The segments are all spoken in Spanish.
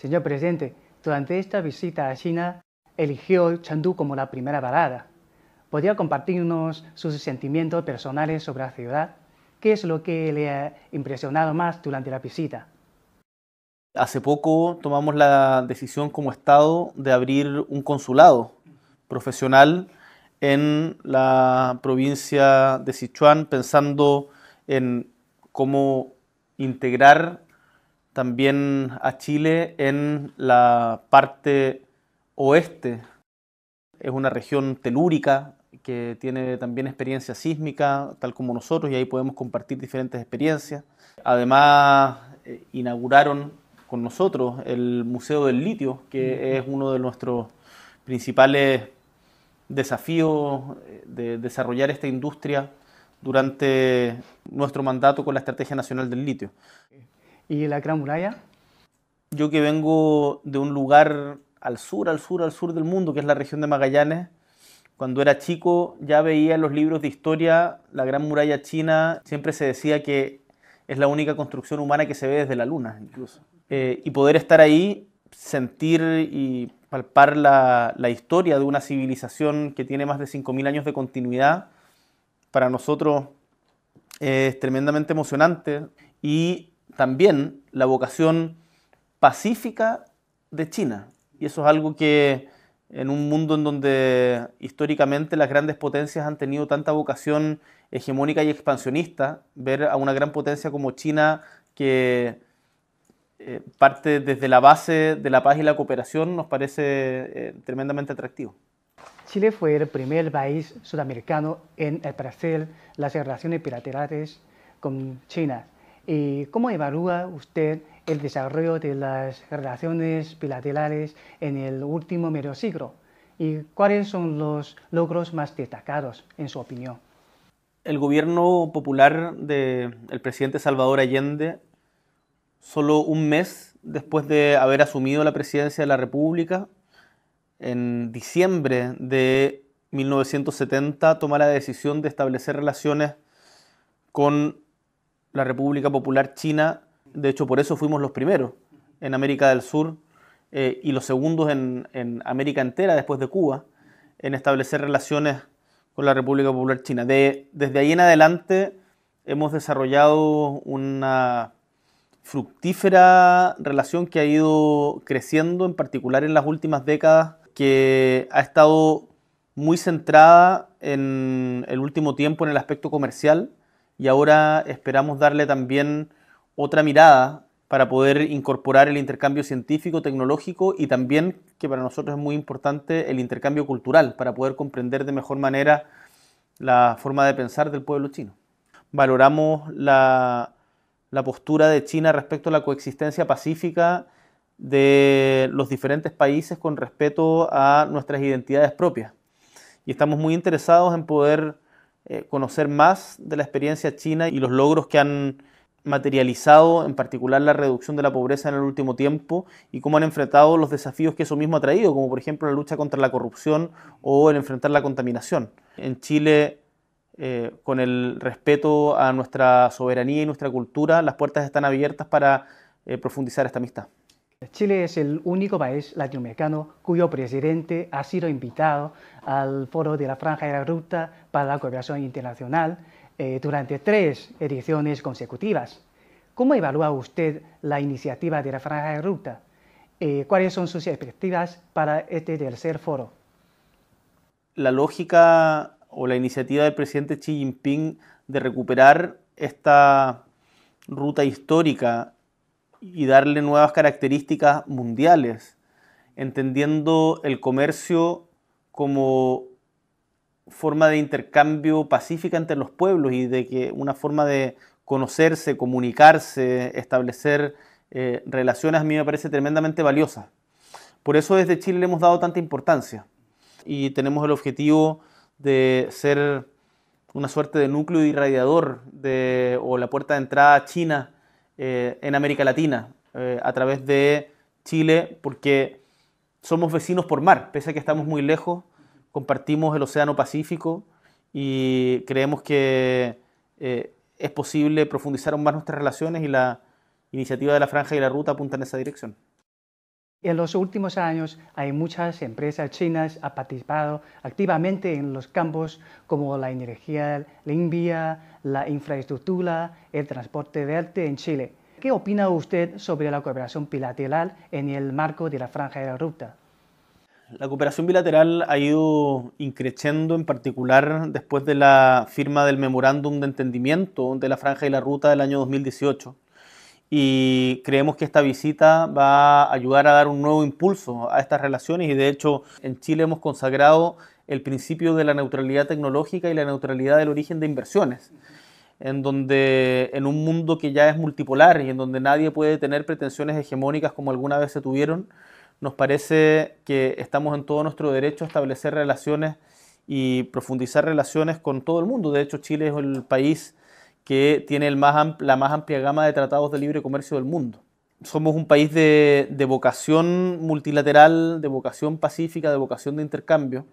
Señor presidente, durante esta visita a China, eligió Chengdu como la primera parada. ¿Podría compartirnos sus sentimientos personales sobre la ciudad? ¿Qué es lo que le ha impresionado más durante la visita? Hace poco tomamos la decisión como Estado de abrir un consulado profesional en la provincia de Sichuan, pensando en cómo integrar también a Chile en la parte oeste. Es una región telúrica que tiene también experiencia sísmica, tal como nosotros, y ahí podemos compartir diferentes experiencias. Además, eh, inauguraron con nosotros el Museo del Litio, que es uno de nuestros principales desafíos eh, de desarrollar esta industria durante nuestro mandato con la Estrategia Nacional del Litio. ¿Y la Gran Muralla? Yo que vengo de un lugar al sur, al sur, al sur del mundo, que es la región de Magallanes, cuando era chico ya veía en los libros de historia la Gran Muralla China, siempre se decía que es la única construcción humana que se ve desde la luna incluso. Eh, y poder estar ahí, sentir y palpar la, la, historia de una civilización que tiene más de 5.000 años de continuidad, para nosotros es tremendamente emocionante. Y también la vocación pacífica de China. Y eso es algo que en un mundo en donde históricamente las grandes potencias han tenido tanta vocación hegemónica y expansionista, ver a una gran potencia como China que eh, parte desde la base de la paz y la cooperación nos parece eh, tremendamente atractivo. Chile fue el primer país sudamericano en hacer las relaciones bilaterales con China. Eh, ¿Cómo evalúa usted el desarrollo de las relaciones bilaterales en el último medio siglo? ¿Y cuáles son los logros más destacados, en su opinión? El gobierno popular del presidente Salvador Allende, solo un mes después de haber asumido la presidencia de la República, en diciembre de 1970 toma la decisión de establecer relaciones con la República Popular China, de hecho por eso fuimos los primeros en América del Sur eh, y los segundos en, América entera después de Cuba en establecer relaciones con la República Popular China. desde ahí en adelante hemos desarrollado una fructífera relación que ha ido creciendo, en particular en las últimas décadas, que ha estado muy centrada en el último tiempo en el aspecto comercial, y ahora esperamos darle también otra mirada para poder incorporar el intercambio científico, tecnológico y también, que para nosotros es muy importante, el intercambio cultural, para poder comprender de mejor manera la forma de pensar del pueblo chino. Valoramos la, postura de China respecto a la coexistencia pacífica de los diferentes países con respeto a nuestras identidades propias. Y estamos muy interesados en poder eh, conocer más de la experiencia china y los logros que han materializado, en particular la reducción de la pobreza en el último tiempo y cómo han enfrentado los desafíos que eso mismo ha traído, como por ejemplo la lucha contra la corrupción o el enfrentar la contaminación. En Chile, eh, con el respeto a nuestra soberanía y nuestra cultura, las puertas están abiertas para eh, profundizar esta amistad. Chile es el único país latinoamericano cuyo presidente ha sido invitado al Foro de la Franja de la Ruta para la Cooperación Internacional eh, durante tres ediciones consecutivas. ¿Cómo evalúa usted la iniciativa de la Franja de Ruta? Eh, ¿Cuáles son sus expectativas para este tercer foro? La lógica o la iniciativa del presidente Xi Jinping de recuperar esta ruta histórica y darle nuevas características mundiales, entendiendo el comercio como forma de intercambio pacífica entre los pueblos y de que una forma de conocerse, comunicarse, establecer eh, relaciones a mí me parece tremendamente valiosa. Por eso desde Chile le hemos dado tanta importancia y tenemos el objetivo de ser una suerte de núcleo irradiador de, o la puerta de entrada a China eh, en América Latina, eh, a través de Chile, porque somos vecinos por mar, pese a que estamos muy lejos, compartimos el Océano Pacífico y creemos que eh, es posible profundizar aún más nuestras relaciones y la iniciativa de la Franja y la Ruta apunta en esa dirección. En los últimos años hay muchas empresas chinas que han participado activamente en los campos como la energía limpia, la infraestructura, el transporte verde en Chile. ¿Qué opina usted sobre la cooperación bilateral en el marco de la franja de la ruta? La cooperación bilateral ha ido increciendo, en particular después de la firma del memorándum de entendimiento de la franja y la ruta del año 2018 y creemos que esta visita va a ayudar a dar un nuevo impulso a estas relaciones y de hecho en Chile hemos consagrado el principio de la neutralidad tecnológica y la neutralidad del origen de inversiones, en donde en un mundo que ya es multipolar y en donde nadie puede tener pretensiones hegemónicas como alguna vez se tuvieron, nos parece que estamos en todo nuestro derecho a establecer relaciones y profundizar relaciones con todo el mundo. De hecho, Chile es el país que tiene la más amplia gama de tratados de libre comercio del mundo. Somos un país de, de vocación multilateral, de vocación pacífica, de vocación de intercambio.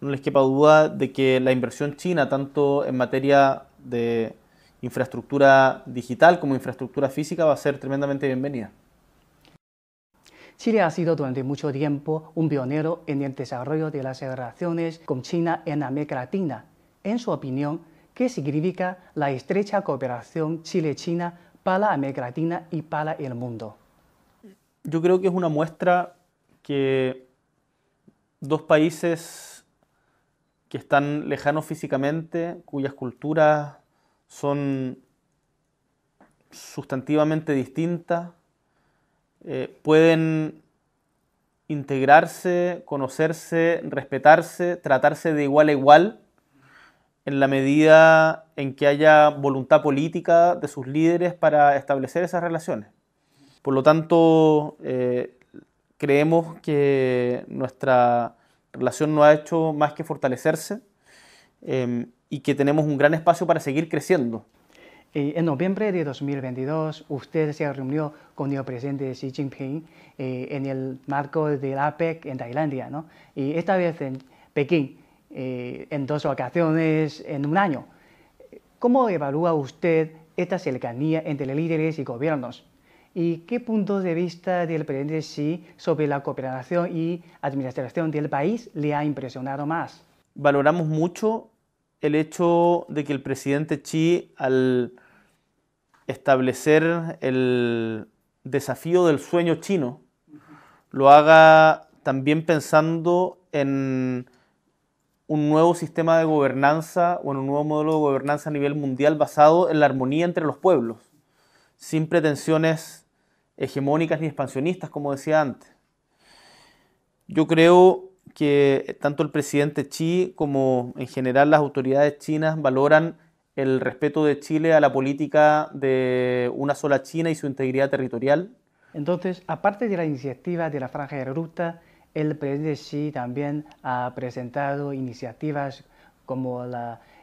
No les quepa duda de que la inversión china, tanto en materia de infraestructura digital como infraestructura física, va a ser tremendamente bienvenida. Chile ha sido durante mucho tiempo un pionero en el desarrollo de las relaciones con China en América Latina. En su opinión, ¿Qué significa la estrecha cooperación Chile-China para América Latina y para el mundo. Yo creo que es una muestra que dos países que están lejanos físicamente, cuyas culturas son sustantivamente distintas, eh, pueden integrarse, conocerse, respetarse, tratarse de igual a igual en la medida en que haya voluntad política de sus líderes para establecer esas relaciones. Por lo tanto, eh, creemos que nuestra relación no ha hecho más que fortalecerse em, y que tenemos un gran espacio para seguir creciendo. Eh, en noviembre de 2022, usted se reunió con el presidente Xi Jinping eh, en el marco del APEC en Tailandia, ¿no? Y esta vez en Pekín. Eh, en dos ocasiones en un año. ¿Cómo evalúa usted esta cercanía entre líderes y gobiernos? ¿Y qué punto de vista del presidente Xi sobre la cooperación y administración del país le ha impresionado más? Valoramos mucho el hecho de que el presidente Xi, al establecer el desafío del sueño chino, lo haga también pensando en un nuevo sistema de gobernanza o un nuevo modelo de gobernanza a nivel mundial basado en la armonía entre los pueblos, sin pretensiones hegemónicas ni expansionistas, como decía antes. Yo creo que tanto el presidente Xi como en general las autoridades chinas valoran el respeto de Chile a la política de una sola China y su integridad territorial. Entonces, aparte de la iniciativa de la Franja de la Ruta, el presidente Xi también ha presentado iniciativas como el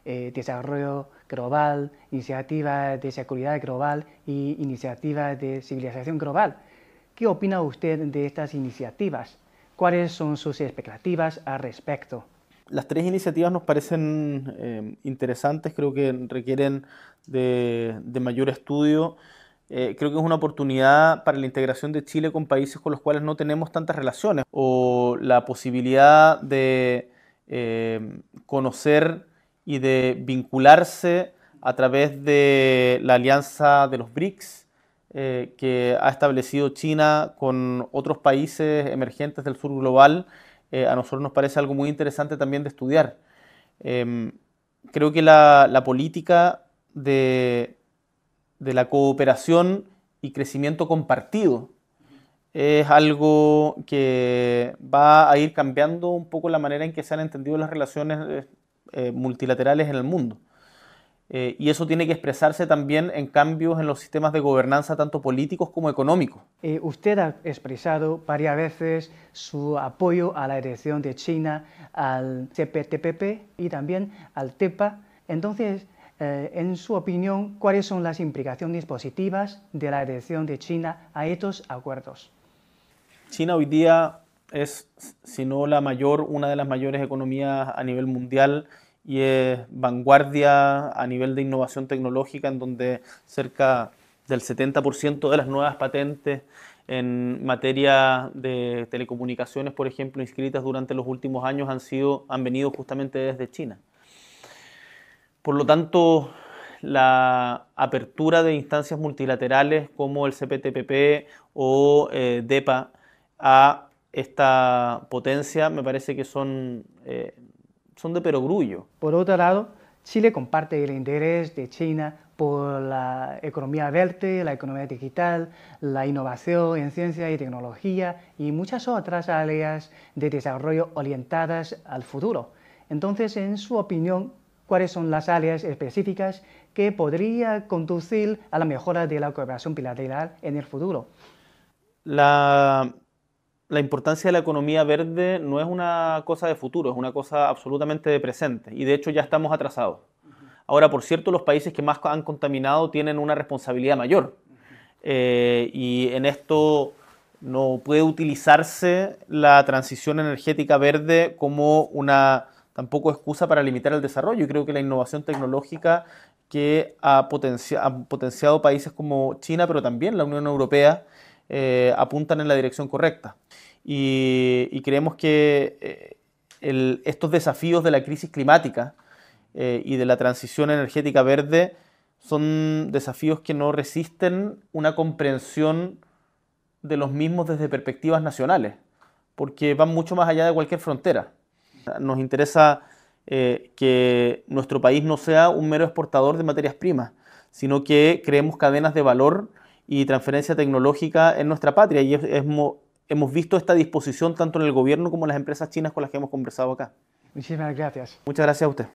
eh, desarrollo global, iniciativa de seguridad global y iniciativas de civilización global. ¿Qué opina usted de estas iniciativas? ¿Cuáles son sus expectativas al respecto? Las tres iniciativas nos parecen eh, interesantes, creo que requieren de, de mayor estudio. Eh, creo que es una oportunidad para la integración de Chile con países con los cuales no tenemos tantas relaciones, o la posibilidad de eh, conocer y de vincularse a través de la alianza de los BRICS eh, que ha establecido China con otros países emergentes del sur global, a nosotros nos parece algo muy interesante también de estudiar. Em, creo que la política de de la cooperación y crecimiento compartido. Es algo que va a ir cambiando un poco la manera en que se han entendido las relaciones eh, eh, multilaterales en el mundo. Eh, y eso tiene que expresarse también en cambios en los sistemas de gobernanza, tanto políticos como económicos. usted ha expresado varias veces su apoyo a la elección de China, al CPTPP y también al TEPA. Entonces, eh, en su opinión, cuáles son las implicaciones positivas de la adhesión de China a estos acuerdos. China hoy día es, si no la mayor, una de las mayores economías a nivel mundial y es vanguardia a nivel de innovación tecnológica, en donde cerca del 70% de las nuevas patentes en materia de telecomunicaciones, por ejemplo, inscritas durante los últimos años han, sido, han venido justamente desde China. Por lo tanto, la apertura de instancias multilaterales como el CPTPP o eh, DEPA a esta potencia me parece que son, eh, son de perogrullo. Por otro lado, Chile comparte el interés de China por la economía verde, la economía digital, la innovación en ciencia y tecnología y muchas otras áreas de desarrollo orientadas al futuro. Entonces, en su opinión, cuáles son las áreas específicas que podría conducir a la mejora de la cooperación bilateral en el futuro. La, importancia de la economía verde no es una cosa de futuro, es una cosa absolutamente de presente y de hecho ya estamos atrasados. Ahora, por cierto, los países que más han contaminado tienen una responsabilidad mayor eh, y en esto no puede utilizarse la transición energética verde como una tampoco excusa para limitar el desarrollo. Y creo que la innovación tecnológica que ha, potenciado países como China, pero también la Unión Europea, eh, apuntan en la dirección correcta. Y, creemos que eh, estos desafíos de la crisis climática eh, y de la transición energética verde son desafíos que no resisten una comprensión de los mismos desde perspectivas nacionales, porque van mucho más allá de cualquier frontera nos interesa eh, que nuestro país no sea un mero exportador de materias primas, sino que creemos cadenas de valor y transferencia tecnológica en nuestra patria. Y hemos visto esta disposición tanto en el gobierno como en las empresas chinas con las que hemos conversado acá. Muchísimas gracias. Muchas gracias a usted.